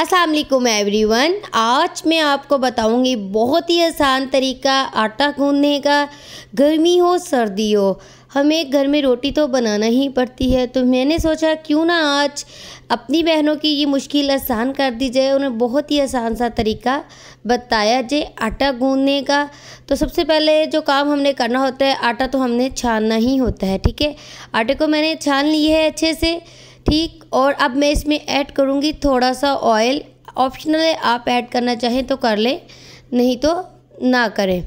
अस्सलाम वालेकुम एवरीवन आज मैं आपको बताऊंगी बहुत ही आसान तरीका आटा गूंदने का गर्मी हो सर्दी हो हमें घर में रोटी तो बनाना ही पड़ती है तो मैंने सोचा क्यों ना आज अपनी बहनों की ये मुश्किल आसान कर दी जाए उन्हें बहुत ही आसान सा तरीका बताया जाए आटा गूंदने का तो सबसे पहले जो काम हमने करना होता है आटा तो हमने छानना ही होता है ठीक है आटे को मैंने छान लिया है अच्छे से ठीक और अब मैं इसमें ऐड करूँगी थोड़ा सा ऑयल ऑप्शनल है आप ऐड करना चाहें तो कर लें नहीं तो ना करें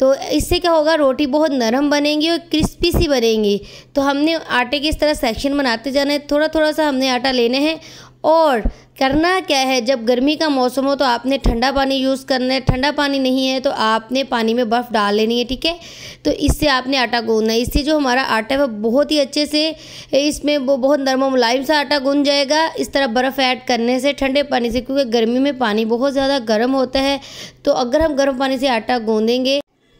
तो इससे क्या होगा रोटी बहुत नरम बनेगी और क्रिस्पी सी बनेगी तो हमने आटे के इस तरह सेक्शन बनाते जाना है थोड़ा थोड़ा सा हमने आटा लेने हैं और करना क्या है जब गर्मी का मौसम हो तो आपने ठंडा पानी यूज़ करना है ठंडा पानी नहीं है तो आपने पानी में बर्फ़ डाल लेनी है ठीक है तो इससे आपने आटा गूंदना है इससे जो हमारा आटा है वो बहुत ही अच्छे से इसमें वो बहुत नरम मुलायम सा आटा गूंद जाएगा इस तरह बर्फ़ ऐड करने से ठंडे पानी से क्योंकि गर्मी में पानी बहुत ज़्यादा गर्म होता है तो अगर हम गर्म पानी से आटा गूँदेंगे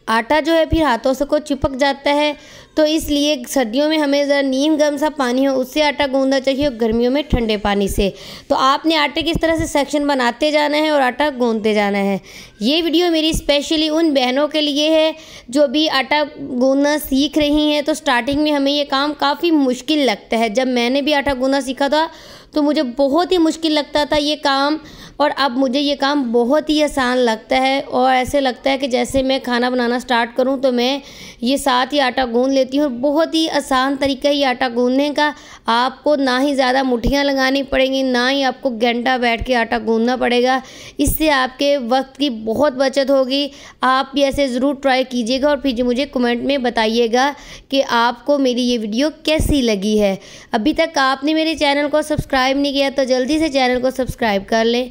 आटा जो है फिर हाथों से को चिपक जाता है तो इसलिए सर्दियों में हमें ज़रा नीम गर्म सा पानी हो उससे आटा गूंदना चाहिए और गर्मियों में ठंडे पानी से तो आपने आटे किस तरह से सेक्शन बनाते जाना है और आटा गूंदते जाना है ये वीडियो मेरी स्पेशली उन बहनों के लिए है जो भी आटा गूंदना सीख रही हैं तो स्टार्टिंग में हमें ये काम काफ़ी मुश्किल लगता है जब मैंने भी आटा गूंदना सीखा था तो मुझे बहुत ही मुश्किल लगता था ये काम और अब मुझे ये काम बहुत ही आसान लगता है और ऐसे लगता है कि जैसे मैं खाना बनाना स्टार्ट करूं तो मैं ये साथ ही आटा गूंद लेती हूँ बहुत ही आसान तरीका ये आटा गूंदने का आपको ना ही ज़्यादा मुठियाँ लगानी पड़ेंगी ना ही आपको घंटा बैठ के आटा गूंदना पड़ेगा इससे आपके वक्त की बहुत बचत होगी आप भी ऐसे ज़रूर ट्राई कीजिएगा और फिर मुझे कमेंट में बताइएगा कि आपको मेरी ये वीडियो कैसी लगी है अभी तक आपने मेरे चैनल को सब्सक्राइब सब्सक्राइब नहीं किया तो जल्दी से चैनल को सब्सक्राइब कर लें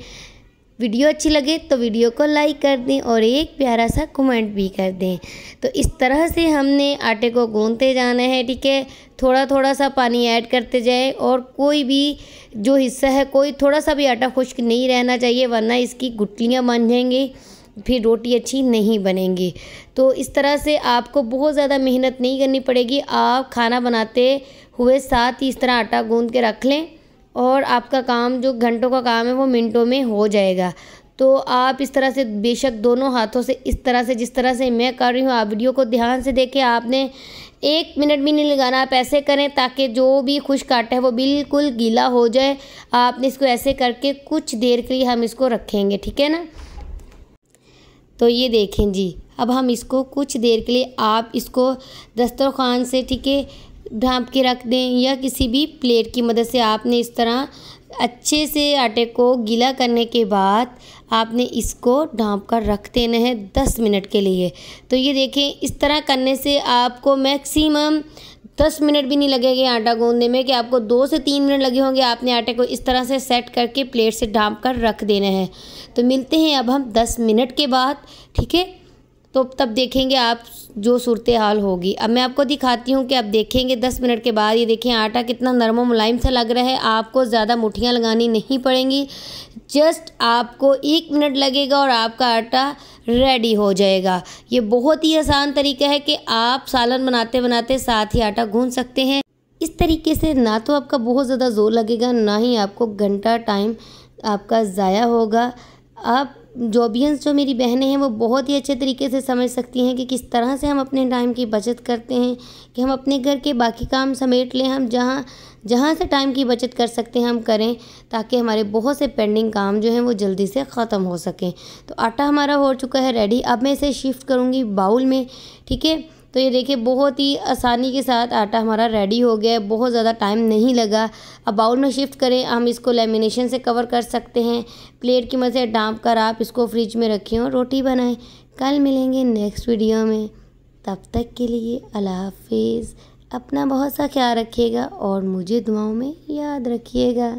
वीडियो अच्छी लगे तो वीडियो को लाइक कर दें और एक प्यारा सा कमेंट भी कर दें तो इस तरह से हमने आटे को गूँधते जाना है ठीक है थोड़ा थोड़ा सा पानी ऐड करते जाएं और कोई भी जो हिस्सा है कोई थोड़ा सा भी आटा खुश्क नहीं रहना चाहिए वरना इसकी गुटलियाँ बन जाएंगी फिर रोटी अच्छी नहीं बनेंगी तो इस तरह से आपको बहुत ज़्यादा मेहनत नहीं करनी पड़ेगी आप खाना बनाते हुए साथ ही इस तरह आटा गूँध के रख लें और आपका काम जो घंटों का काम है वो मिनटों में हो जाएगा तो आप इस तरह से बेशक दोनों हाथों से इस तरह से जिस तरह से मैं कर रही हूँ आप वीडियो को ध्यान से देखें आपने एक मिनट भी नहीं लगाना आप ऐसे करें ताकि जो भी खुश काटा है वो बिल्कुल गीला हो जाए आपने इसको ऐसे करके कुछ देर के लिए हम इसको रखेंगे ठीक है ना तो ये देखें जी अब हम इसको कुछ देर के लिए आप इसको दस्तरखान से ठीक है ढाँप के रख दें या किसी भी प्लेट की मदद से आपने इस तरह अच्छे से आटे को गीला करने के बाद आपने इसको ढाँप कर रख देना है दस मिनट के लिए तो ये देखें इस तरह करने से आपको मैक्सिमम दस मिनट भी नहीं लगेंगे आटा गूंदने में कि आपको दो से तीन मिनट लगे होंगे आपने आटे को इस तरह से सेट करके प्लेट से ढाँप कर रख देना है तो मिलते हैं अब हम दस मिनट के बाद ठीक है तो तब देखेंगे आप जो सूरत हाल होगी अब मैं आपको दिखाती हूँ कि आप देखेंगे दस मिनट के बाद ये देखें आटा कितना नरम मुलायम सा लग रहा है आपको ज़्यादा मुठियाँ लगानी नहीं पड़ेंगी जस्ट आपको एक मिनट लगेगा और आपका आटा रेडी हो जाएगा ये बहुत ही आसान तरीका है कि आप सालन बनाते बनाते साथ ही आटा गूँध सकते हैं इस तरीके से ना तो आपका बहुत ज़्यादा जोर लगेगा ना ही आपको घंटा टाइम आपका ज़ाया होगा अब जॉबियंस जो मेरी बहनें हैं वो बहुत ही अच्छे तरीके से समझ सकती हैं कि किस तरह से हम अपने टाइम की बचत करते हैं कि हम अपने घर के बाकी काम समेट लें हम जहाँ जहाँ से टाइम की बचत कर सकते हैं हम करें ताकि हमारे बहुत से पेंडिंग काम जो हैं वो जल्दी से ख़त्म हो सकें तो आटा हमारा हो चुका है रेडी अब मैं इसे शिफ्ट करूँगी बाउल में ठीक है तो ये देखिए बहुत ही आसानी के साथ आटा हमारा रेडी हो गया है बहुत ज़्यादा टाइम नहीं लगा अब बाउल में शिफ्ट करें हम इसको लेमिनेशन से कवर कर सकते हैं प्लेट की मदद से डांप कर आप इसको फ्रिज में रखें और रोटी बनाएं कल मिलेंगे नेक्स्ट वीडियो में तब तक के लिए अल्लाह हाफिज़ अपना बहुत सा ख्याल रखिएगा और मुझे दुआओं में याद रखिएगा